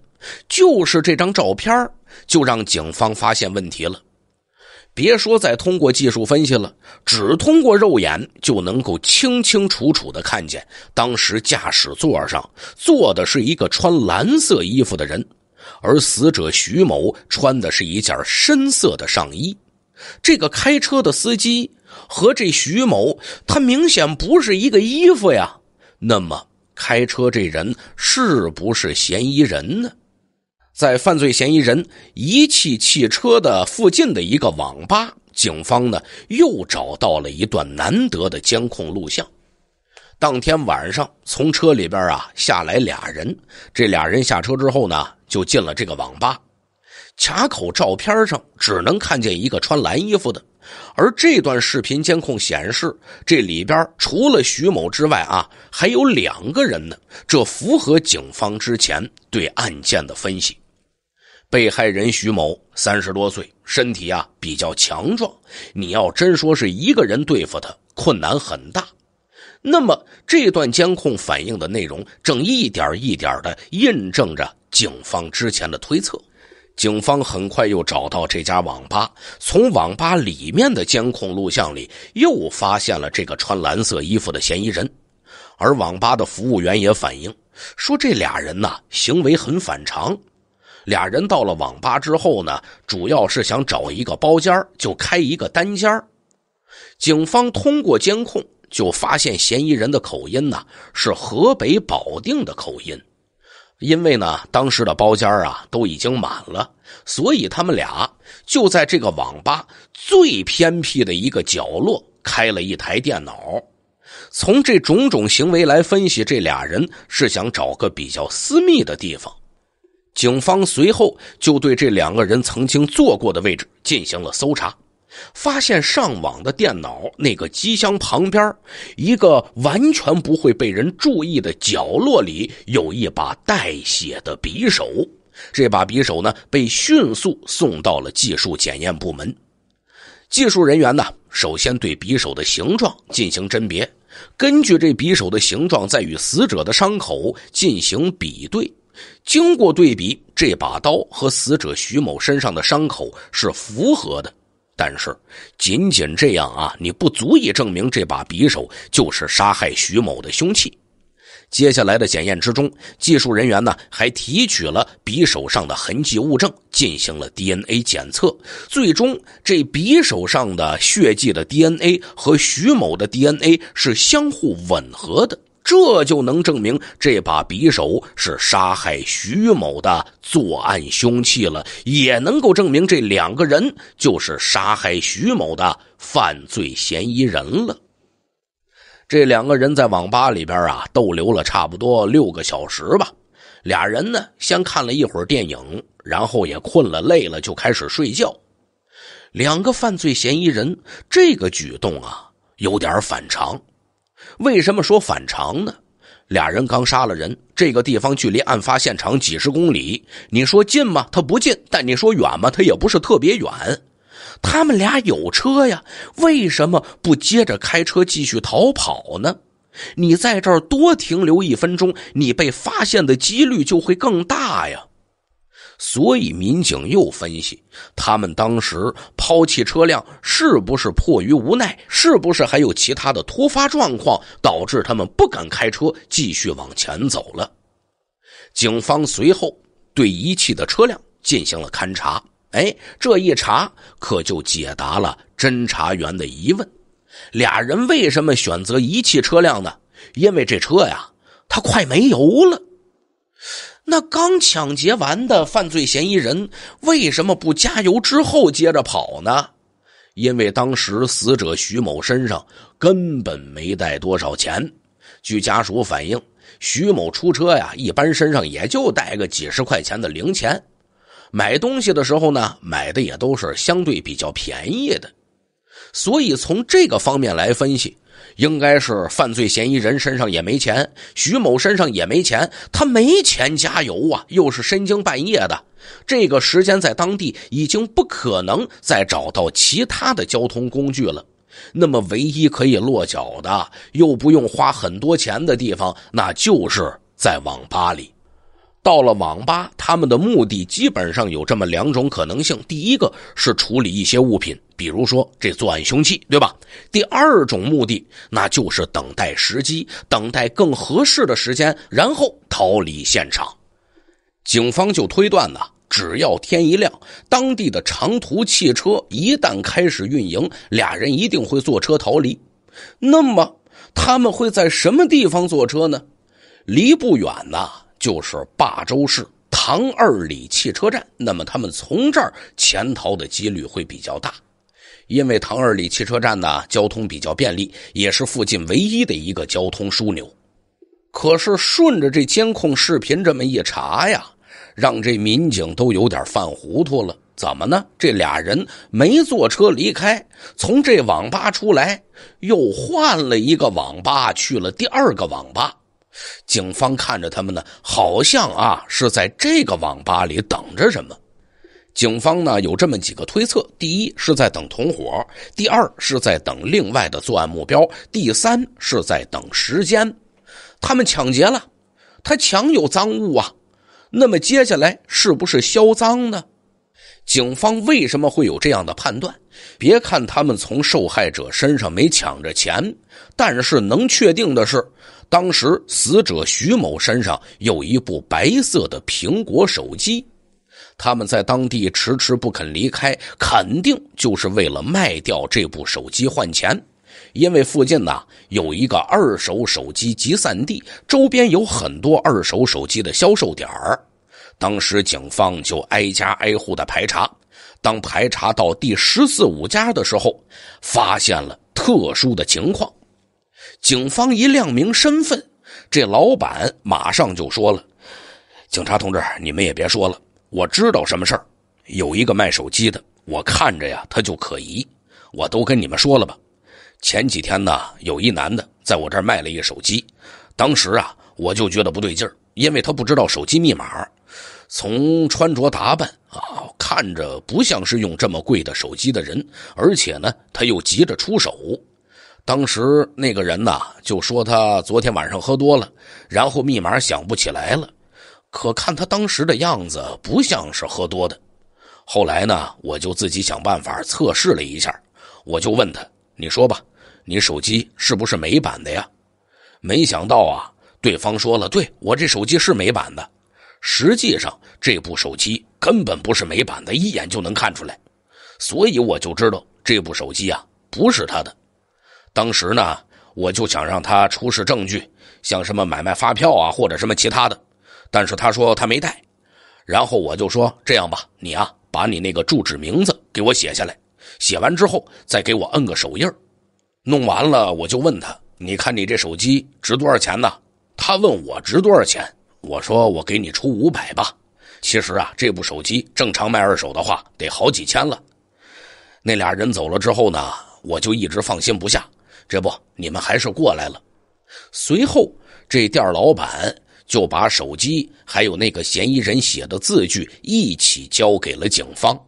A: 就是这张照片，就让警方发现问题了。别说再通过技术分析了，只通过肉眼就能够清清楚楚的看见，当时驾驶座上坐的是一个穿蓝色衣服的人，而死者徐某穿的是一件深色的上衣，这个开车的司机和这徐某，他明显不是一个衣服呀。那么，开车这人是不是嫌疑人呢？在犯罪嫌疑人遗弃汽车的附近的一个网吧，警方呢又找到了一段难得的监控录像。当天晚上，从车里边啊下来俩人，这俩人下车之后呢就进了这个网吧。卡口照片上只能看见一个穿蓝衣服的，而这段视频监控显示，这里边除了徐某之外啊还有两个人呢，这符合警方之前对案件的分析。被害人徐某三十多岁，身体啊比较强壮。你要真说是一个人对付他，困难很大。那么，这段监控反映的内容正一点一点的印证着警方之前的推测。警方很快又找到这家网吧，从网吧里面的监控录像里又发现了这个穿蓝色衣服的嫌疑人。而网吧的服务员也反映说，这俩人呢行为很反常。俩人到了网吧之后呢，主要是想找一个包间就开一个单间警方通过监控就发现嫌疑人的口音呢是河北保定的口音，因为呢当时的包间啊都已经满了，所以他们俩就在这个网吧最偏僻的一个角落开了一台电脑。从这种种行为来分析，这俩人是想找个比较私密的地方。警方随后就对这两个人曾经坐过的位置进行了搜查，发现上网的电脑那个机箱旁边，一个完全不会被人注意的角落里有一把带血的匕首。这把匕首呢，被迅速送到了技术检验部门。技术人员呢，首先对匕首的形状进行甄别，根据这匕首的形状再与死者的伤口进行比对。经过对比，这把刀和死者徐某身上的伤口是符合的。但是，仅仅这样啊，你不足以证明这把匕首就是杀害徐某的凶器。接下来的检验之中，技术人员呢还提取了匕首上的痕迹物证，进行了 DNA 检测。最终，这匕首上的血迹的 DNA 和徐某的 DNA 是相互吻合的。这就能证明这把匕首是杀害徐某的作案凶器了，也能够证明这两个人就是杀害徐某的犯罪嫌疑人了。这两个人在网吧里边啊逗留了差不多六个小时吧，俩人呢先看了一会儿电影，然后也困了累了就开始睡觉。两个犯罪嫌疑人这个举动啊有点反常。为什么说反常呢？俩人刚杀了人，这个地方距离案发现场几十公里，你说近吗？他不近；但你说远吗？他也不是特别远。他们俩有车呀，为什么不接着开车继续逃跑呢？你在这儿多停留一分钟，你被发现的几率就会更大呀。所以，民警又分析，他们当时抛弃车辆是不是迫于无奈？是不是还有其他的突发状况导致他们不敢开车继续往前走了？警方随后对遗弃的车辆进行了勘查。哎，这一查可就解答了侦查员的疑问：俩人为什么选择遗弃车辆呢？因为这车呀，它快没油了。那刚抢劫完的犯罪嫌疑人为什么不加油之后接着跑呢？因为当时死者徐某身上根本没带多少钱。据家属反映，徐某出车呀，一般身上也就带个几十块钱的零钱。买东西的时候呢，买的也都是相对比较便宜的。所以从这个方面来分析。应该是犯罪嫌疑人身上也没钱，徐某身上也没钱，他没钱加油啊！又是深更半夜的，这个时间在当地已经不可能再找到其他的交通工具了。那么，唯一可以落脚的又不用花很多钱的地方，那就是在网吧里。到了网吧，他们的目的基本上有这么两种可能性：第一个是处理一些物品。比如说这作案凶器，对吧？第二种目的，那就是等待时机，等待更合适的时间，然后逃离现场。警方就推断呢，只要天一亮，当地的长途汽车一旦开始运营，俩人一定会坐车逃离。那么他们会在什么地方坐车呢？离不远呢，就是霸州市唐二里汽车站。那么他们从这儿潜逃的几率会比较大。因为唐二里汽车站呢，交通比较便利，也是附近唯一的一个交通枢纽。可是顺着这监控视频这么一查呀，让这民警都有点犯糊涂了。怎么呢？这俩人没坐车离开，从这网吧出来，又换了一个网吧，去了第二个网吧。警方看着他们呢，好像啊是在这个网吧里等着什么。警方呢有这么几个推测：第一是在等同伙，第二是在等另外的作案目标，第三是在等时间。他们抢劫了，他抢有赃物啊。那么接下来是不是销赃呢？警方为什么会有这样的判断？别看他们从受害者身上没抢着钱，但是能确定的是，当时死者徐某身上有一部白色的苹果手机。他们在当地迟迟不肯离开，肯定就是为了卖掉这部手机换钱，因为附近呢有一个二手手机集散地，周边有很多二手手机的销售点儿。当时警方就挨家挨户的排查，当排查到第十四五家的时候，发现了特殊的情况。警方一亮明身份，这老板马上就说了：“警察同志，你们也别说了。”我知道什么事儿？有一个卖手机的，我看着呀，他就可疑。我都跟你们说了吧，前几天呢，有一男的在我这儿卖了一手机，当时啊，我就觉得不对劲儿，因为他不知道手机密码，从穿着打扮啊，看着不像是用这么贵的手机的人，而且呢，他又急着出手。当时那个人呐，就说他昨天晚上喝多了，然后密码想不起来了。可看他当时的样子，不像是喝多的。后来呢，我就自己想办法测试了一下，我就问他：“你说吧，你手机是不是美版的呀？”没想到啊，对方说了：“对我这手机是美版的。”实际上这部手机根本不是美版的，一眼就能看出来。所以我就知道这部手机啊不是他的。当时呢，我就想让他出示证据，像什么买卖发票啊，或者什么其他的。但是他说他没带，然后我就说这样吧，你啊把你那个住址名字给我写下来，写完之后再给我摁个手印弄完了我就问他，你看你这手机值多少钱呢？他问我值多少钱，我说我给你出五百吧。其实啊，这部手机正常卖二手的话得好几千了。那俩人走了之后呢，我就一直放心不下。这不，你们还是过来了。随后这店老板。就把手机还有那个嫌疑人写的字据一起交给了警方。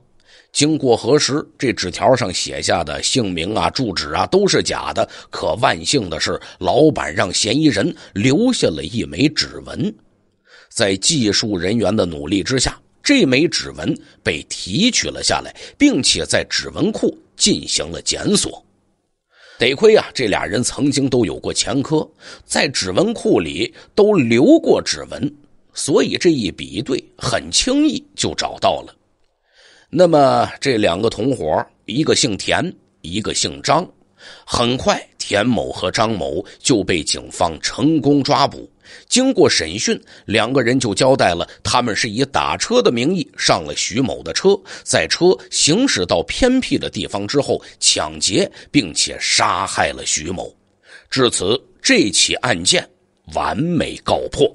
A: 经过核实，这纸条上写下的姓名啊、住址啊都是假的。可万幸的是，老板让嫌疑人留下了一枚指纹。在技术人员的努力之下，这枚指纹被提取了下来，并且在指纹库进行了检索。得亏啊，这俩人曾经都有过前科，在指纹库里都留过指纹，所以这一比对，很轻易就找到了。那么这两个同伙，一个姓田，一个姓张，很快田某和张某就被警方成功抓捕。经过审讯，两个人就交代了，他们是以打车的名义上了徐某的车，在车行驶到偏僻的地方之后，抢劫并且杀害了徐某。至此，这起案件完美告破。